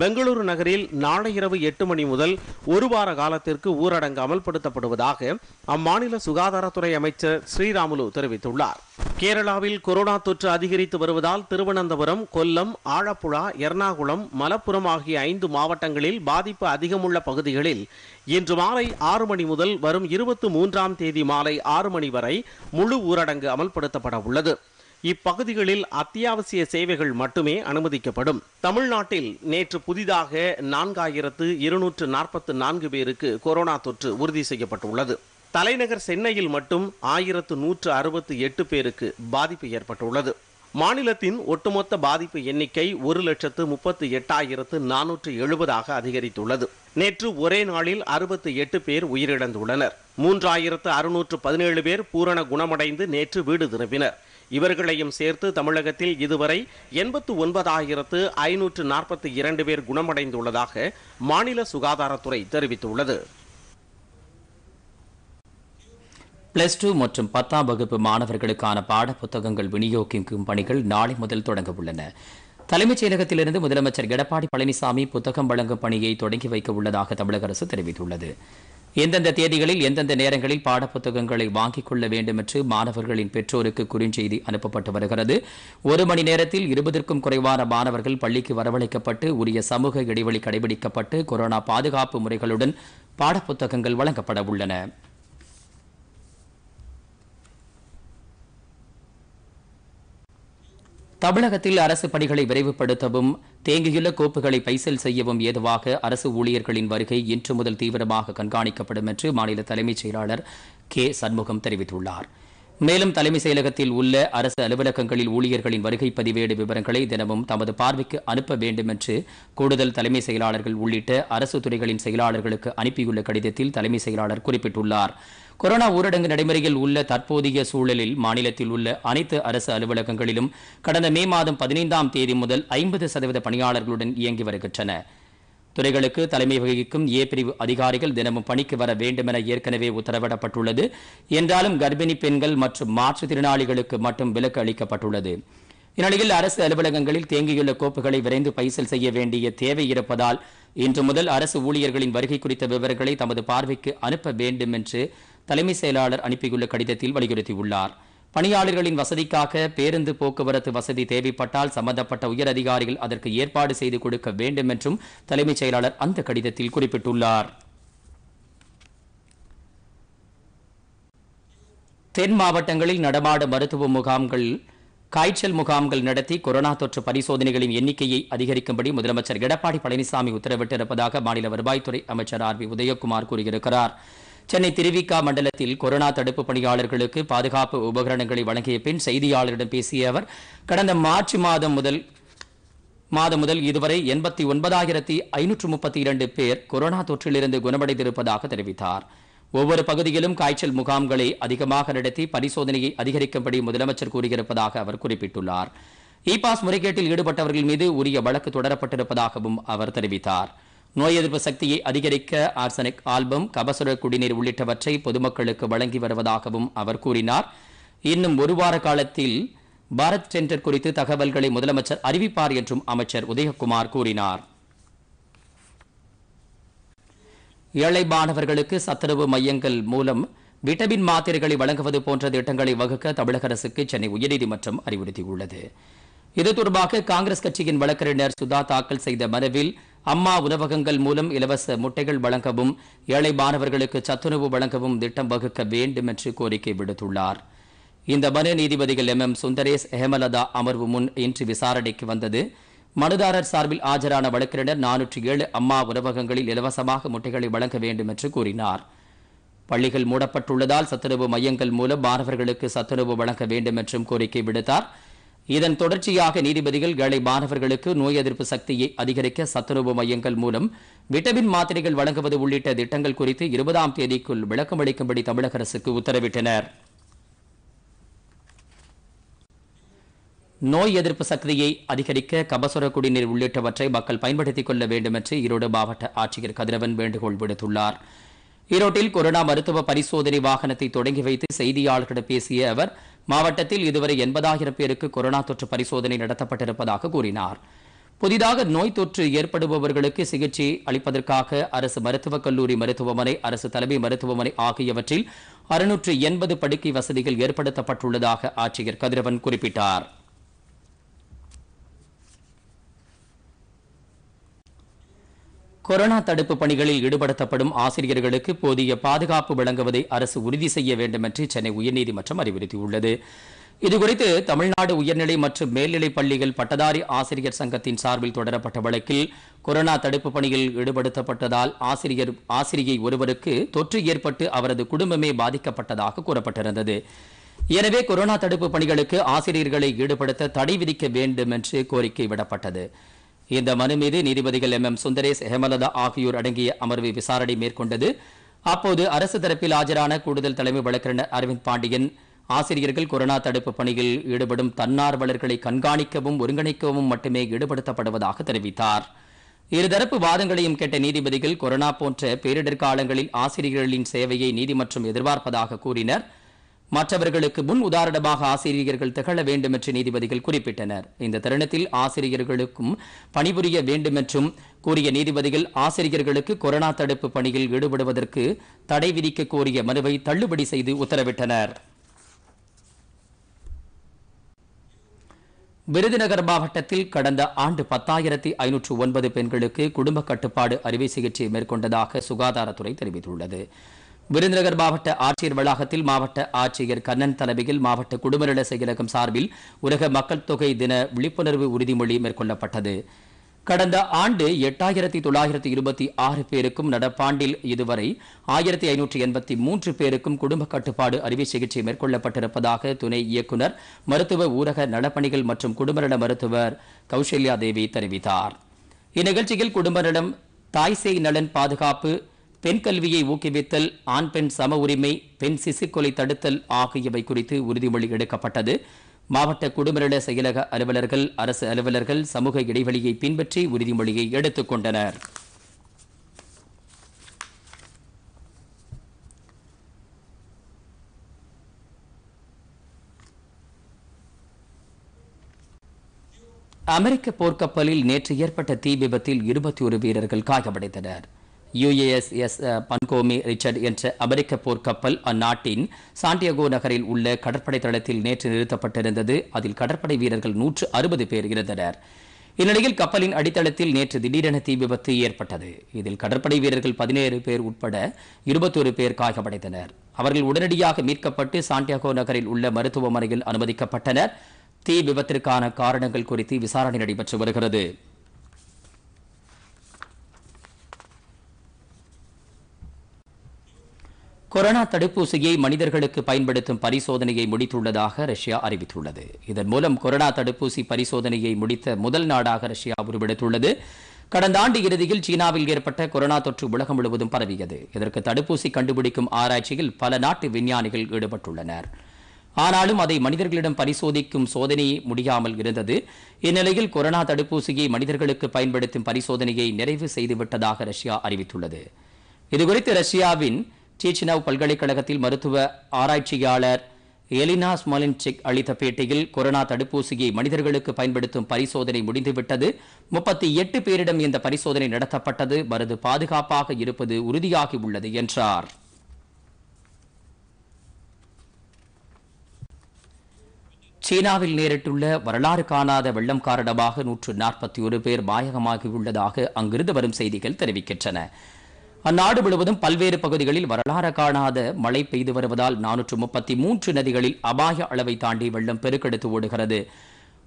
பெங்களூரு நகரில் நாளை இரவு எட்டு மணி முதல் ஒரு வார காலத்திற்கு ஊரடங்கு அமல்படுத்தப்படுவதாக அம்மாநில சுகாதாரத்துறை அமைச்சர் ஸ்ரீராமுலு தெரிவித்துள்ளார் கேரளாவில் கொரோனா தொற்று அதிகரித்து வருவதால் திருவனந்தபுரம் கொல்லம் ஆழப்புழா எர்ணாகுளம் மலப்புரம் ஆகிய ஐந்து மாவட்டங்களில் பாதிப்பு அதிகமுள்ள பகுதிகளில் இன்று மாலை ஆறு மணி முதல் வரும் இருபத்தி மூன்றாம் தேதி மாலை ஆறு மணி வரை முழு ஊரடங்கு அமல்படுத்தப்பட உள்ளது இப்பகுதிகளில் அத்தியாவசிய சேவைகள் மட்டுமே அனுமதிக்கப்படும் தமிழ்நாட்டில் நேற்று புதிதாக நான்காயிரத்து இருநூற்று நாற்பத்து நான்கு பேருக்கு கொரோனா தொற்று உறுதி செய்யப்பட்டுள்ளது தலைநகர் சென்னையில் மட்டும் ஆயிரத்து நூற்று அறுபத்து எட்டு பேருக்கு பாதிப்பு ஏற்பட்டுள்ளது மாநிலத்தின் ஒட்டுமொத்த பாதிப்பு எண்ணிக்கை ஒரு லட்சத்து முப்பத்து எட்டாயிரத்து நானூற்று எழுபதாக அதிகரித்துள்ளது நேற்று ஒரே நாளில் அறுபத்து எட்டு பேர் உயிரிழந்துள்ளனர் மூன்றாயிரத்து அறுநூற்று பதினேழு பேர் பூரண குணமடைந்து நேற்று வீடு திரும்பினர் இவர்களையும் சேர்த்து தமிழகத்தில் இதுவரை எண்பத்து ஒன்பதாயிரத்து ஐநூற்று நாற்பத்தி இரண்டு பேர் குணமடைந்துள்ளதாக மாநில சுகாதாரத்துறை தெரிவித்துள்ளது பிளஸ் டூ மற்றும் பத்தாம் வகுப்பு மாணவர்களுக்கான பாடப்புத்தகங்கள் விநியோகிக்கும் பணிகள் நாளை முதல் தொடங்க உள்ளன தலைமைச் செயலகத்திலிருந்து முதலமைச்சர் எடப்பாடி பழனிசாமி புத்தகம் வழங்கும் பணியை தொடங்கி வைக்க உள்ளதாக தமிழக அரசு தெரிவித்துள்ளது எந்தெந்த தேதிகளில் எந்தெந்த நேரங்களில் பாடப்புத்தகங்களை வாங்கிக் கொள்ள வேண்டும் என்று மாணவர்களின் பெற்றோருக்கு குறுஞ்செய்தி அனுப்பப்பட்டு வருகிறது ஒரு மணி நேரத்தில் இருபதற்கும் குறைவான மாணவர்கள் பள்ளிக்கு வரவழைக்கப்பட்டு உரிய சமூக இடைவெளி கடைபிடிக்கப்பட்டு கொரோனா பாதுகாப்பு முறைகளுடன் பாடப்புத்தகங்கள் வழங்கப்பட உள்ளன தமிழகத்தில் அரசு பணிகளை விரைவுபடுத்தவும் தேங்கியுள்ள கோப்புகளை பைசல் செய்யவும் ஏதுவாக அரசு ஊழியர்களின் வருகை இன்று முதல் தீவிரமாக கண்காணிக்கப்படும் என்று மாநில தலைமைச் செயலாளர் கே சண்முகம் தெரிவித்துள்ளார் மேலும் தலைமைச் செயலகத்தில் உள்ள அரசு அலுவலகங்களில் ஊழியர்களின் வருகை பதிவேடு விவரங்களை தினமும் தமது பார்வைக்கு அனுப்ப வேண்டும் என்று கூடுதல் தலைமை செயலாளர்கள் உள்ளிட்ட அரசு துறைகளின் செயலாளர்களுக்கு அனுப்பியுள்ள கடிதத்தில் தலைமை செயலாளர் குறிப்பிட்டுள்ளார் கொரோனா ஊரடங்கு நடைமுறையில் உள்ள தற்போதைய சூழலில் மாநிலத்தில் உள்ள அனைத்து அரசு அலுவலகங்களிலும் கடந்த மே மாதம் பதினைந்தாம் தேதி முதல் ஐம்பது சதவீத பணியாளர்களுடன் இயங்கி வருகின்றன துறைகளுக்கு தலைமை வகிக்கும் ஏ பிரிவு அதிகாரிகள் தினமும் பணிக்கு வர வேண்டும் என ஏற்கனவே உத்தரவிடப்பட்டுள்ளது என்றாலும் கர்ப்பிணி பெண்கள் மற்றும் மாற்றுத்திறனாளிகளுக்கு மட்டும் விலக்கு அளிக்கப்பட்டுள்ளது இந்நிலையில் அரசு அலுவலகங்களில் தேங்கியுள்ள கோப்புகளை விரைந்து பைசல் செய்ய வேண்டிய தேவை இருப்பதால் இன்று முதல் அரசு ஊழியர்களின் வருகை குறித்த விவரங்களை தமது பார்வைக்கு அனுப்ப வேண்டும் என்று தலைமை செயலாளர் அனுப்பியுள்ள கடிதத்தில் வலியுறுத்தியுள்ளார் பணியாளர்களின் வசதிக்காக பேருந்து போக்குவரத்து வசதி தேவைப்பட்டால் சம்பந்தப்பட்ட உயர் அதிகாரிகள் அதற்கு ஏற்பாடு செய்து கொடுக்க வேண்டும் என்றும் தலைமைச் செயலாளர் அந்த கடிதத்தில் குறிப்பிட்டுள்ளார் தென் மாவட்டங்களில் நடமாட மருத்துவ முகாம்கள் காய்ச்சல் முகாம்கள் நடத்தி கொரோனா தொற்று பரிசோதனைகளின் எண்ணிக்கையை அதிகரிக்கும்படி முதலமைச்சர் எடப்பாடி பழனிசாமி உத்தரவிட்டிருப்பதாக மாநில வருவாய்த்துறை அமைச்சர் ஆர் பி உதயகுமார் கூறியிருக்கிறார் சென்னை திருவிக்கா மண்டலத்தில் கொரோனா தடுப்பு பணியாளர்களுக்கு பாதுகாப்பு உபகரணங்களை வழங்கிய பின் செய்தியாளரிடம் பேசிய அவர் கடந்த மார்ச் மாதம் முதல் மாதம் முதல் இதுவரை எண்பத்தி ஒன்பதாயிரத்தி ஐநூற்று முப்பத்தி இரண்டு பேர் கொரோனா தொற்றிலிருந்து குணமடைந்திருப்பதாக தெரிவித்தார் ஒவ்வொரு பகுதியிலும் காய்ச்சல் முகாம்களை அதிகமாக நடத்தி பரிசோதனையை அதிகரிக்கும்படி முதலமைச்சர் கூறியிருப்பதாக அவர் குறிப்பிட்டுள்ளார் இ பாஸ் முறைகேட்டில் ஈடுபட்டவர்கள் மீது உரிய வழக்கு தொடரப்பட்டிருப்பதாகவும் அவர் தெரிவித்தார் நோய் எதிர்ப்பு சக்தியை அதிகரிக்க ஆர்சனிக் ஆல்பம் கபசுர குடிநீர் உள்ளிட்டவற்றை பொதுமக்களுக்கு வழங்கி வருவதாகவும் அவர் கூறினார் இன்னும் ஒரு வார காலத்தில் பாரத் டெண்டர் குறித்து தகவல்களை முதலமைச்சர் அறிவிப்பார் என்றும் அமைச்சர் உதயகுமார் கூறினார் ஏழை மாணவர்களுக்கு சத்துணவு மையங்கள் மூலம் விட்டமின் மாத்திரைகளை வழங்குவது போன்ற திட்டங்களை வகுக்க தமிழக அரசுக்கு சென்னை உயர்நீதிமன்றம் அறிவுறுத்தியுள்ளது இது தொடர்பாக காங்கிரஸ் கட்சியின் வழக்கறிஞர் சுதா தாக்கல் செய்த மனுவில் அம்மா உணவகங்கள் மூலம் இலவச முட்டைகள் வழங்கவும் ஏழை மாணவர்களுக்கு சத்துணவு வழங்கவும் திட்டம் வகுக்க வேண்டும் என்று கோரிக்கை விடுத்துள்ளார் இந்த மனு நீதிபதிகள் எம் எம் சுந்தரேஷ் ஹேமலதா அமர்வு முன் இன்று விசாரணைக்கு வந்தது மனுதாரர் சார்பில் ஆஜரான வழக்கறிஞர் நானூற்றி ஏழு அம்மா உணவகங்களில் இலவசமாக முட்டைகளை வழங்க வேண்டும் என்று கூறினார் பள்ளிகள் மூடப்பட்டுள்ளதால் சத்துணவு மையங்கள் மூலம் மாணவர்களுக்கு சத்துணவு வழங்க வேண்டும் என்றும் கோரிக்கை விடுத்தார் இதன் தொடர்ச்சியாக நீதிபதிகள் ஏழை மாணவர்களுக்கு நோய் எதிர்ப்பு சக்தியை அதிகரிக்க சத்துணவு மையங்கள் மூலம் விட்டமின் மாத்திரைகள் வழங்குவது உள்ளிட்ட திட்டங்கள் குறித்து இருபதாம் தேதிக்குள் விளக்கம் அளிக்கும்படி தமிழக அரசுக்கு உத்தரவிட்டனர் நோய் எதிர்ப்பு சக்தியை அதிகரிக்க கபசுர குடிநீர் உள்ளிட்டவற்றை மக்கள் பயன்படுத்திக் கொள்ள வேண்டும் என்று ஈரோடு மாவட்ட ஆட்சியர் கதிரவன் வேண்டுகோள் விடுத்துள்ளார் ஈரோட்டில் கொரோனா மருத்துவ பரிசோதனை வாகனத்தை தொடங்கி வைத்து செய்தியாளர்களிடம் பேசிய அவர் மாவட்டத்தில் இதுவரை எண்பதாயிரம் பேருக்கு கொரோனா தொற்று பரிசோதனை நடத்தப்பட்டிருப்பதாக கூறினார் புதிதாக நோய் தொற்று ஏற்படுபவர்களுக்கு சிகிச்சை அளிப்பதற்காக அரசு மருத்துவக் கல்லூரி மருத்துவமனை அரசு தலைமை மருத்துவமனை ஆகியவற்றில் அறுநூற்று எண்பது படுக்கை வசதிகள் ஏற்படுத்தப்பட்டுள்ளதாக ஆட்சியர் கதிரவன் குறிப்பிட்டாா் கொரோனா தடுப்பு பணிகளில் ஈடுபடுத்தப்படும் ஆசிரியர்களுக்கு போதிய பாதுகாப்பு வழங்குவதை அரசு உறுதி செய்ய வேண்டும் என்று சென்னை உயர்நீதிமன்றம் அறிவுறுத்தியுள்ளது இதுகுறித்து தமிழ்நாடு உயர்நிலை மற்றும் மேல்நிலைப் பள்ளிகள் பட்டதாரி ஆசிரியர் சங்கத்தின் சார்பில் தொடரப்பட்ட வழக்கில் கொரோனா தடுப்பு பணியில் ஈடுபடுத்தப்பட்டதால் ஆசிரியர் ஆசிரியை ஒருவருக்கு தொற்று ஏற்பட்டு அவரது குடும்பமே பாதிக்கப்பட்டதாக கூறப்பட்டிருந்தது எனவே கொரோனா தடுப்பு பணிகளுக்கு ஆசிரியர்களை ஈடுபடுத்த தடை விதிக்க வேண்டும் என்று கோரிக்கை விடப்பட்டது இந்த மனு மீது நீதிபதிகள் எம் எம் சுந்தரேஷ் ஹேமலதா ஆகியோர் அடங்கிய அமர்வு விசாரணை மேற்கொண்டது அப்போது அரசு தரப்பில் ஆஜரான கூடுதல் தலைமை வழக்கறிஞர் அரவிந்த் பாண்டியன் ஆசிரியர்கள் கொரோனா தடுப்பு பணியில் ஈடுபடும் தன்னார்வலர்களை கண்காணிக்கவும் ஒருங்கிணைக்கவும் மட்டுமே ஈடுபடுத்தப்படுவதாக தெரிவித்தார் இருதரப்பு வாதங்களையும் கேட்ட நீதிபதிகள் கொரோனா போன்ற பேரிடர் காலங்களில் ஆசிரியர்களின் சேவையை நீதிமன்றம் எதிர்பார்ப்பதாக கூறினர் மற்றவர்களுக்கு முன் உதாரணமாக ஆசிரியர்கள் திகழ வேண்டும் என்று நீதிபதிகள் குறிப்பிட்டனர் இந்த தருணத்தில் ஆசிரியர்களுக்கும் பணிபுரிய வேண்டும் என்றும் கூறிய நீதிபதிகள் ஆசிரியர்களுக்கு கொரோனா தடுப்பு பணியில் ஈடுபடுவதற்கு தடை விதிக்க கோரிய மனுவை தள்ளுபடி செய்து உத்தரவிட்டனர் விருதுநகர் மாவட்டத்தில் கடந்த ஆண்டு பத்தாயிரத்தி ஐநூற்று ஒன்பது பெண்களுக்கு குடும்ப கட்டுப்பாடு அறுவை சிகிச்சை மேற்கொண்டதாக சுகாதாரத்துறை தெரிவித்துள்ளது விருதுநகர் மாவட்ட ஆட்சியர் வளாகத்தில் மாவட்ட ஆட்சியர் கண்ணன் தலைமையில் மாவட்ட குடும்பநல செயலகம் சார்பில் உலக மக்கள் தொகை தின விழிப்புணர்வு உறுதிமொழி மேற்கொள்ளப்பட்டது கடந்த ஆண்டு எட்டாயிரத்தி தொள்ளாயிரத்தி இருபத்தி ஆறு பேருக்கும் நடப்பாண்டில் இதுவரை ஆயிரத்தி ஐநூற்றி எண்பத்தி மூன்று பேருக்கும் குடும்ப கட்டுப்பாடு அறுவை சிகிச்சை மேற்கொள்ளப்பட்டிருப்பதாக துணை இயக்குநர் மருத்துவ ஊரக நலப்பணிகள் மற்றும் குடும்பநல மருத்துவர் கௌசல்யா தேவி தெரிவித்தார் இந்நிகழ்ச்சியில் குடும்பநலம் தாய்சேய் தாய் நலன் பாதுகாப்பு பெண் கல்வியை ஊக்குவித்தல் ஆண் பெண் சம உரிமை பெண் சிசுக்கொலை தடுத்தல் ஆகியவை குறித்து உறுதிமொழி எடுக்கப்பட்டது மாவட்ட குடும்பநல செயலக அலுவலர்கள் அரசு அலுவலர்கள் சமூக இடைவெளியை பின்பற்றி உறுதிமொழியை எடுத்துக் கொண்டனர் அமெரிக்க போர்க்கப்பலில் நேற்று ஏற்பட்ட தீ விபத்தில் இருபத்தி ஒரு வீரர்கள் காயமடைந்தனர் யுஏஎஸ்எஸ் uh, பன்கோமி ரிச்சர்ட் என்ற அமெரிக்க போர்க்கப்பல் அந்நாட்டின் சாண்டியகோ நகரில் உள்ள கடற்படை தளத்தில் நேற்று நிறுத்தப்பட்டிருந்தது அதில் கடற்படை வீரர்கள் நூற்று அறுபது பேர் இருந்தனர் இந்நிலையில் கப்பலின் அடித்தளத்தில் நேற்று திடீரென தீ விபத்து ஏற்பட்டது இதில் கடற்படை வீரர்கள் பதினேழு பேர் உட்பட இருபத்தொரு பேர் காயமடைந்தனர் அவர்கள் உடனடியாக மீட்கப்பட்டு சாண்டியாகோ நகரில் உள்ள மருத்துவமனையில் அனுமதிக்கப்பட்டனர் தீ விபத்திற்கான காரணங்கள் குறித்து விசாரணை நடைபெற்று வருகிறது கொரோனா தடுப்பூசியை மனிதர்களுக்கு பயன்படுத்தும் பரிசோதனையை முடித்துள்ளதாக ரஷ்யா அறிவித்துள்ளது இதன் மூலம் கொரோனா தடுப்பூசி பரிசோதனையை முடித்த முதல் நாடாக ரஷ்யா உருவெடுத்துள்ளது கடந்த ஆண்டு இறுதியில் சீனாவில் ஏற்பட்ட கொரோனா தொற்று உலகம் முழுவதும் பரவியது இதற்கு தடுப்பூசி கண்டுபிடிக்கும் ஆராய்ச்சியில் பல நாட்டு விஞ்ஞானிகள் ஈடுபட்டுள்ளனர் ஆனாலும் அதை மனிதர்களிடம் பரிசோதிக்கும் சோதனையை முடியாமல் இருந்தது இந்நிலையில் கொரோனா தடுப்பூசியை மனிதர்களுக்கு பயன்படுத்தும் பரிசோதனையை நிறைவு செய்துவிட்டதாக ரஷ்யா அறிவித்துள்ளது இதுகுறித்து ரஷ்யாவின் சீச்சினவ் பல்கலைக்கழகத்தில் மருத்துவ ஆராய்ச்சியாளர் எலினா ஸ்மலின்சிக் அளித்த பேட்டியில் கொரோனா தடுப்பூசியை மனிதர்களுக்கு பயன்படுத்தும் பரிசோதனை முடிந்துவிட்டது முப்பத்தி எட்டு பேரிடம் இந்த பரிசோதனை நடத்தப்பட்டது மருந்து பாதுகாப்பாக இருப்பது உறுதியாகியுள்ளது என்றார் சீனாவில் நேரிட்டுள்ள வரலாறு காணாத வெள்ளம் காரணமாக நூற்று நாற்பத்தி ஒரு பேர் மாயகமாகியுள்ளதாக அங்கிருந்து வரும் செய்திகள் தெரிவிக்கின்றன அந்நாடு முழுவதும் பல்வேறு பகுதிகளில் வரலாறு காணாத மழை பெய்து வருவதால் நானூற்று முப்பத்தி மூன்று நதிகளில் அபாய அளவை தாண்டி வெள்ளம் பெருக்கெடுத்து ஓடுகிறது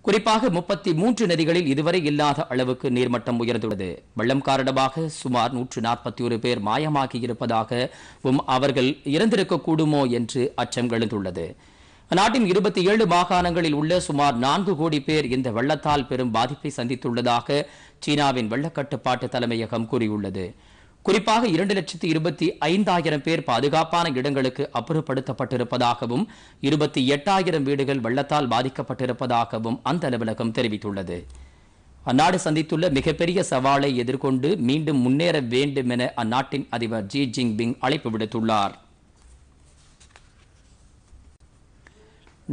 குறிப்பாக முப்பத்தி மூன்று நதிகளில் இதுவரை இல்லாத அளவுக்கு நீர்மட்டம் உயர்ந்துள்ளது வெள்ளம் காரணமாக சுமார் நூற்று நாற்பத்தி ஒரு பேர் மாயமாகியிருப்பதாகவும் அவர்கள் இறந்திருக்கக்கூடுமோ என்று அச்சம் எழுந்துள்ளது நாட்டின் இருபத்தி ஏழு மாகாணங்களில் உள்ள சுமார் நான்கு கோடி பேர் இந்த வெள்ளத்தால் பெரும் பாதிப்பை சந்தித்துள்ளதாக சீனாவின் வெள்ளக்கட்டுப்பாட்டு தலைமையகம் கூறியுள்ளது குறிப்பாக இரண்டு லட்சத்து இருபத்தி ஐந்தாயிரம் பேர் பாதுகாப்பான இடங்களுக்கு அப்புறப்படுத்தப்பட்டிருப்பதாகவும் இருபத்தி எட்டாயிரம் வீடுகள் வெள்ளத்தால் பாதிக்கப்பட்டிருப்பதாகவும் அந்த அலுவலகம் தெரிவித்துள்ளது அந்நாடு சந்தித்துள்ள மிகப்பெரிய சவாலை எதிர்கொண்டு மீண்டும் முன்னேற வேண்டும் என அந்நாட்டின் அதிபர் ஜி ஜின்பிங் அழைப்பு விடுத்துள்ளார்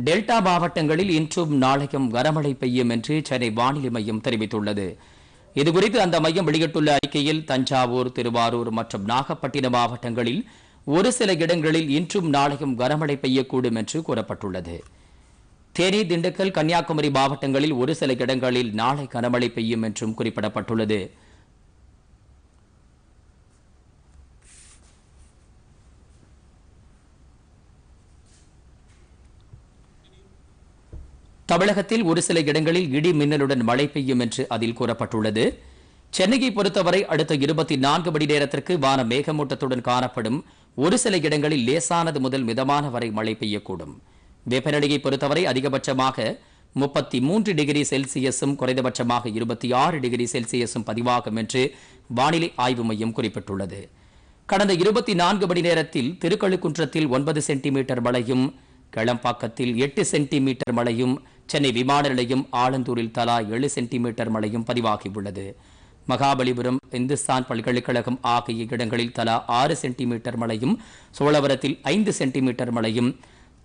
டெல்டா மாவட்டங்களில் இன்றும் நாளையும் கனமழை பெய்யும் என்று சென்னை வானிலை மையம் தெரிவித்துள்ளது இதுகுறித்து அந்த மையம் வெளியிட்டுள்ள அறிக்கையில் தஞ்சாவூர் திருவாரூர் மற்றும் நாகப்பட்டினம் மாவட்டங்களில் ஒரு சில இடங்களில் இன்றும் நாளையும் கனமழை பெய்யக்கூடும் என்று கூறப்பட்டுள்ளது தேனி திண்டுக்கல் கன்னியாகுமரி மாவட்டங்களில் ஒரு சில இடங்களில் நாளை கனமழை பெய்யும் என்றும் குறிப்பிடப்பட்டுள்ளது தமிழகத்தில் ஒரு சில இடங்களில் இடி மின்னலுடன் மழை பெய்யும் என்று அதில் கூறப்பட்டுள்ளது சென்னையை பொறுத்தவரை அடுத்த இருபத்தி நான்கு மணி நேரத்திற்கு வான மேகமூட்டத்துடன் காணப்படும் ஒரு சில இடங்களில் லேசானது முதல் மிதமான வரை மழை பெய்யக்கூடும் வெப்பநிலையை பொறுத்தவரை அதிகபட்சமாக முப்பத்தி மூன்று டிகிரி செல்சியஸும் குறைந்தபட்சமாக இருபத்தி ஆறு டிகிரி செல்சியஸும் பதிவாகும் என்று வானிலை ஆய்வு மையம் குறிப்பிட்டுள்ளது கடந்த இருபத்தி நான்கு மணி நேரத்தில் திருக்கழுக்குன்றத்தில் ஒன்பது சென்டிமீட்டர் மழையும் கிளம்பாக்கத்தில் எட்டு சென்டிமீட்டர் மழையும் சென்னை விமான நிலையம் ஆலந்தூரில் தலா ஏழு சென்டிமீட்டர் மழையும் பதிவாகியுள்ளது மகாபலிபுரம் இந்துஸ்தான் பல்கலைக்கழகம் ஆகிய இடங்களில் தலா ஆறு சென்டிமீட்டர் மழையும் சோழவரத்தில் ஐந்து சென்டிமீட்டர் மழையும்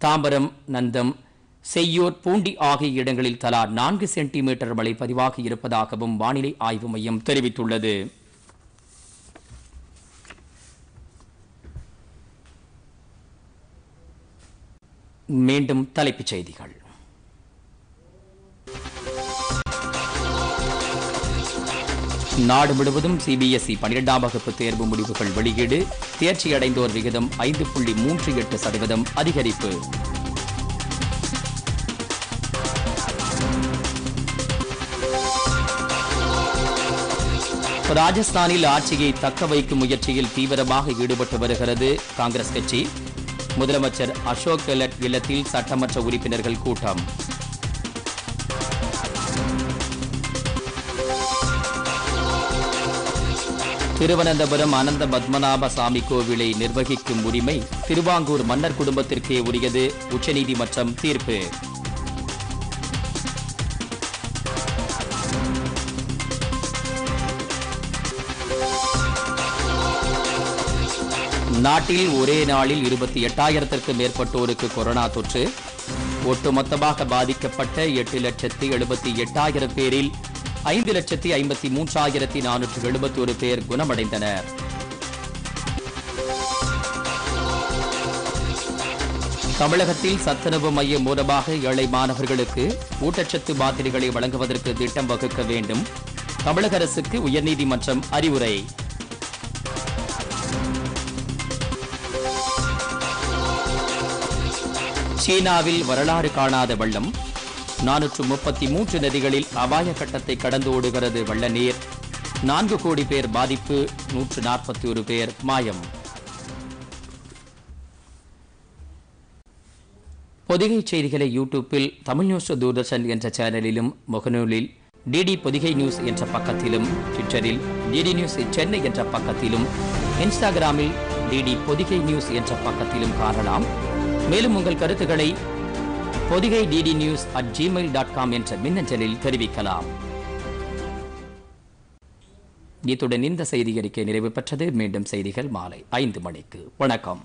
தாம்பரம் நந்தம் செய்யூர் பூண்டி ஆகிய இடங்களில் தலா நான்கு சென்டிமீட்டர் மழை பதிவாகி இருப்பதாகவும் வானிலை ஆய்வு மையம் தெரிவித்துள்ளது மீண்டும் தலைப்புச் செய்திகள் நாடு முழுவதும் சிபிஎஸ்இ e பனிரெண்டாம் வகுப்பு தேர்வு முடிவுகள் வெளியீடு தேர்ச்சியடைந்தோர் விகிதம் ஐந்து புள்ளி மூன்று எட்டு சதவீதம் அதிகரிப்பு ராஜஸ்தானில் ஆட்சியை தக்க வைக்கும் முயற்சியில் தீவிரமாக ஈடுபட்டு வருகிறது காங்கிரஸ் கட்சி முதலமைச்சர் அசோக் கெலட் இல்லத்தில் சட்டமன்ற உறுப்பினர்கள் கூட்டம் திருவனந்தபுரம் அனந்த பத்மநாப சாமி கோவிலை நிர்வகிக்கும் உரிமை திருவாங்கூர் மன்னர் குடும்பத்திற்கே உரியது உச்சநீதிமன்றம் தீர்ப்பு நாட்டில் ஒரே நாளில் இருபத்தி எட்டாயிரத்திற்கு மேற்பட்டோருக்கு கொரோனா தொற்று ஒட்டுமொத்தமாக பாதிக்கப்பட்ட எட்டு லட்சத்தி எழுபத்தி எட்டாயிரம் பேரில் ஐந்து லட்சத்தி ஐம்பத்தி மூன்றாயிரத்தி நானூற்று எழுபத்தோரு பேர் குணமடைந்தனர் தமிழகத்தில் சத்துணவு மையம் மூலமாக ஏழை மாணவர்களுக்கு ஊட்டச்சத்து மாத்திரைகளை வழங்குவதற்கு திட்டம் வகுக்க வேண்டும் தமிழக அரசுக்கு உயர்நீதிமன்றம் அறிவுரை சீனாவில் வரலாறு காணாத வெள்ளம் நானூற்று முப்பத்தி மூன்று நதிகளில் அபாய கட்டத்தை கடந்து ஓடுகிறது வெள்ள நீர் நான்கு கோடி பேர் பாதிப்பு நூற்று நாற்பத்தி ஒரு பேர் மாயம் பொதிகை செய்திகளை யூடியூப்பில் தமிழ் நியூஸ் தூர்தர்ஷன் என்ற சேனலிலும் முகநூலில் டிடி பொதிகை நியூஸ் என்ற பக்கத்திலும் ட்விட்டரில் டிடி நியூஸ் சென்னை என்ற பக்கத்திலும் இன்ஸ்டாகிராமில் டிடி பொதிகை நியூஸ் என்ற பக்கத்திலும் காணலாம் மேலும் உங்கள் கருத்துக்களை Podhigai DD news at Gmail dot com என்ற மின்னஞ்சலில் தெரிவிக்கலாம் இத்துடன் இந்த செய்தி அறிக்கை நிறைவு பெற்றது மீண்டும் செய்திகள் மாலை ஐந்து மணிக்கு வணக்கம்